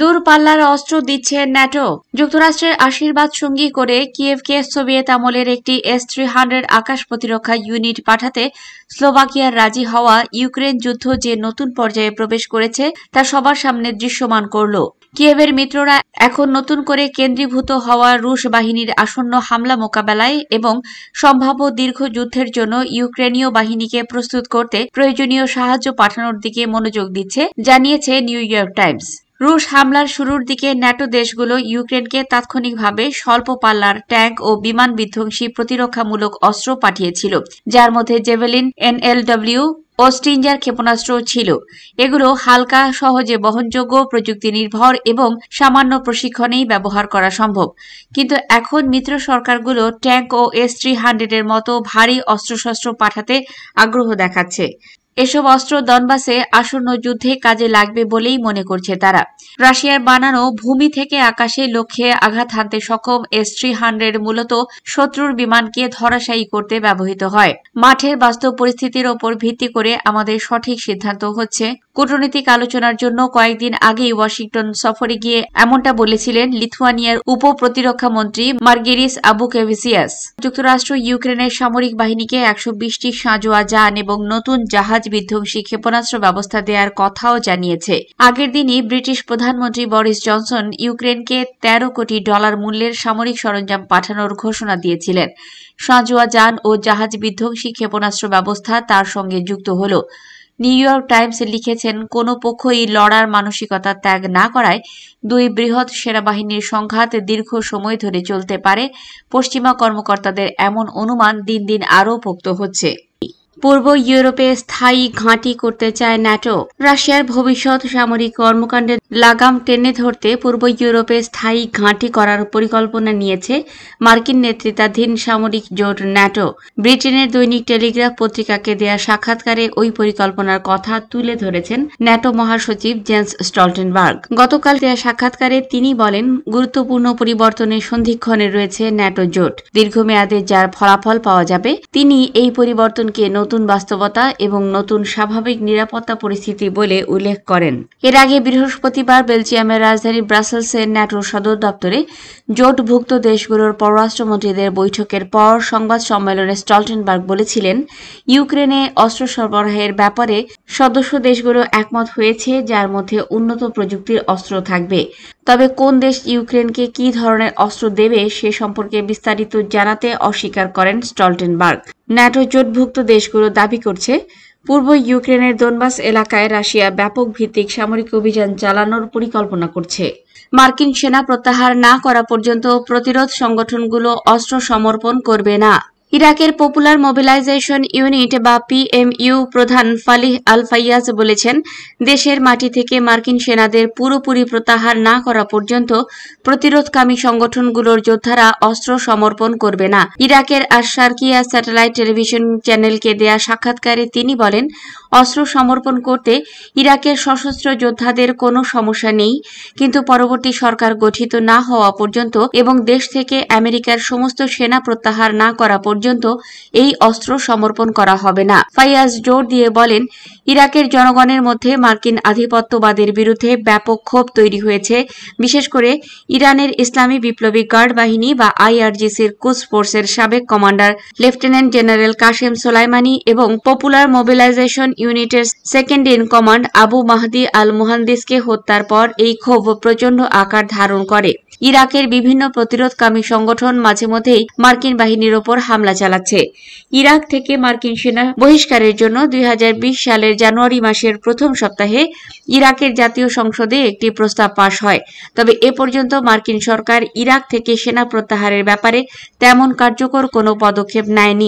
দূরপাল্লার অস্ত্র দিচ্ছে ন্যাটো যুক্তরাষ্ট্রের আশীর্বাদ সঙ্গী করে কিয়েভকে সোভিয়েত আমলের একটি এস থ্রি হান্ড্রেড আকাশ প্রতিরক্ষা ইউনিট পাঠাতে স্লোভাকিয়ার রাজি হওয়া ইউক্রেন যুদ্ধ যে নতুন পর্যায়ে প্রবেশ করেছে তা সবার সামনে দৃশ্যমান করল কিয়েভের মিত্ররা এখন নতুন করে কেন্দ্রীভূত হওয়া রুশ বাহিনীর আসন্ন হামলা মোকাবেলায় এবং সম্ভাব্য দীর্ঘ যুদ্ধের জন্য ইউক্রেনীয় বাহিনীকে প্রস্তুত করতে প্রয়োজনীয় সাহায্য পাঠানোর দিকে মনোযোগ দিচ্ছে জানিয়েছে নিউ ইয়র্ক টাইমস রুশ হামলার শুরুর দিকে ন্যাটো দেশগুলো ইউক্রেনকে তাৎক্ষণিকভাবে স্বল্প পাল্লার ট্যাঙ্ক ও বিমান বিধ্বংসী প্রতিরক্ষামূলক অস্ত্র পাঠিয়েছিল যার মধ্যে জেভেলিন এনএলডব্লিউ ও স্টিঞ্জার ক্ষেপণাস্ত্র ছিল এগুলো হালকা সহজে বহনযোগ্য প্রযুক্তি নির্ভর এবং সামান্য প্রশিক্ষণেই ব্যবহার করা সম্ভব কিন্তু এখন মিত্র সরকারগুলো ট্যাঙ্ক ও এস থ্রি হান্ড্রেডের মতো ভারী অস্ত্রশস্ত্র পাঠাতে আগ্রহ দেখাচ্ছে এসব অস্ত্র দনবাসে আসন্ন যুদ্ধে কাজে লাগবে বলেই মনে করছে তারা রাশিয়ার বানানো ভূমি থেকে আকাশে লক্ষ্যে আঘাত হানতে সক্ষম এস থ্রি হান্ড্রেড মূলত শত্রুর বিমানকে ধরাশায়ী করতে ব্যবহৃত হয় মাঠের বাস্তব পরিস্থিতির ওপর ভিত্তি করে আমাদের সঠিক সিদ্ধান্ত হচ্ছে কূটনৈতিক আলোচনার জন্য কয়েকদিন আগেই ওয়াশিংটন সফরে গিয়ে এমনটা বলেছিলেন লিথুয়ানিয়ার উপ প্রতিরক্ষা মন্ত্রী মার্গেরিস আবুকেভিসিয়াস যুক্তরাষ্ট্র ইউক্রেনের সামরিক বাহিনীকে একশো বিশটি সাঁজোয়া যান এবং নতুন জাহাজ বিধ্বংসী ক্ষেপণাস্ত্র ব্যবস্থা দেওয়ার কথাও জানিয়েছে আগের দিনই ব্রিটিশ প্রধানমন্ত্রী বরিস জনসন ইউক্রেনকে তেরো কোটি ডলার মূল্যের সামরিক সরঞ্জাম পাঠানোর ঘোষণা দিয়েছিলেন সাঁজোয়া যান ও জাহাজ বিধ্বংসী ক্ষেপণাস্ত্র ব্যবস্থা তার সঙ্গে যুক্ত হলো নিউ ইয়র্ক টাইমস লিখেছেন কোনো পক্ষই লড়ার মানসিকতা ত্যাগ না করায় দুই বৃহৎ সেনাবাহিনীর সংঘাত দীর্ঘ সময় ধরে চলতে পারে পশ্চিমা কর্মকর্তাদের এমন অনুমান দিন দিন আরও পোক্ত হচ্ছে পূর্ব ইউরোপে স্থায়ী ঘাঁটি করতে চায় ন্যাটো রাশিয়ার ভবিষ্যৎ সামরিক কর্মকাণ্ডের লাগাম টেনে ধরতে পূর্ব ইউরোপে স্থায়ী ঘাঁটি করার পরিকল্পনা নিয়েছে মার্কিন নেতৃত্বাধীন সামরিক জোট ন্যাটো ব্রিটেনের দৈনিক টেলিগ্রাফ পত্রিকাকে দেয়া সাক্ষাৎকারে ওই পরিকল্পনার কথা তুলে ধরেছেন ন্যাটো মহাসচিব জেন্স স্টলটেনবার্গ গতকাল দেয়া সাক্ষাৎকারে তিনি বলেন গুরুত্বপূর্ণ পরিবর্তনের সন্ধিক্ষণে রয়েছে ন্যাটো জোট দীর্ঘমেয়াদে যার ফলাফল পাওয়া যাবে তিনি এই পরিবর্তনকে নতুন বাস্তবতা এবং নতুন স্বাভাবিক নিরাপত্তা পরিস্থিতি বলে উল্লেখ করেন এর আগে বৃহস্পতি শনিবার বেলজিয়ামের রাজধানী ব্রাসেলসে ন্যাটোর সদর দপ্তরে জোটভুক্ত দেশগুলোর পররাষ্ট্রমন্ত্রীদের বৈঠকের পর সংবাদ সম্মেলনে স্টলটেনবার্গ বলেছিলেন ইউক্রেনে অস্ত্র সরবরাহের ব্যাপারে সদস্য দেশগুলো একমত হয়েছে যার মধ্যে উন্নত প্রযুক্তির অস্ত্র থাকবে তবে কোন দেশ ইউক্রেনকে কি ধরনের অস্ত্র দেবে সে সম্পর্কে বিস্তারিত জানাতে অস্বীকার করেন স্টলটেনবার্গ ন্যাটো জোটভুক্ত দেশগুলো দাবি করছে পূর্ব ইউক্রেনের দোনবাস এলাকায় রাশিয়া ব্যাপক ভিত্তিক সামরিক অভিযান চালানোর পরিকল্পনা করছে মার্কিন সেনা প্রত্যাহার না করা পর্যন্ত প্রতিরোধ সংগঠনগুলো অস্ত্র সমর্পণ করবে না ইরাকের পপুলার মোবিলাইজেশন ইউনিট বা পিএমইউ প্রধান ফালিহ আল ফাইয়াজ বলেছেন দেশের মাটি থেকে মার্কিন সেনাদের পুরোপুরি প্রত্যাহার না করা পর্যন্ত প্রতিরোধকামী সংগঠনগুলোর যোদ্ধারা অস্ত্র সমর্পণ করবে না ইরাকের আশারকিয়া স্যাটেলাইট টেলিভিশন চ্যানেলকে দেয়া সাক্ষাৎকারে তিনি বলেন অস্ত্র সমর্পণ করতে ইরাকের সশস্ত্র যোদ্ধাদের কোনো সমস্যা নেই কিন্তু পরবর্তী সরকার গঠিত না হওয়া পর্যন্ত এবং দেশ থেকে আমেরিকার সমস্ত সেনা প্রত্যাহার না করা পর্যন্ত পর্যন্ত এই অস্ত্র সমর্পণ করা হবে না ফাইয়াজ জোর দিয়ে বলেন ইরাকের জনগণের মধ্যে মার্কিন আধিপত্যবাদের বিরুদ্ধে ব্যাপক ক্ষোভ তৈরি হয়েছে বিশেষ করে ইরানের ইসলামী বিপ্লবী গার্ড বাহিনী বা আইআরজিসির কুস ফোর্সের সাবেক commander lieutenant general Qasem Soleimani এবং পপুলার মোবিলাইজেশন ইউনিটের second in command Abu Mahdi al মুহান্দিসকে হত্যার পর এই ক্ষোভ প্রচণ্ড আকার ধারণ করে ইরাকের বিভিন্ন প্রতিরোধকামী সংগঠন মাঝে মধ্যেই মার্কিন বাহিনীর ওপর হামলা চালাচ্ছে ইরাক থেকে মার্কিন সেনা বহিষ্কারের জন্য দুই সালের জানুয়ারি মাসের প্রথম সপ্তাহে ইরাকের জাতীয় সংসদে একটি প্রস্তাব পাশ হয় তবে এ পর্যন্ত মার্কিন সরকার ইরাক থেকে সেনা প্রত্যাহারের ব্যাপারে তেমন কার্যকর কোনো পদক্ষেপ নেয়নি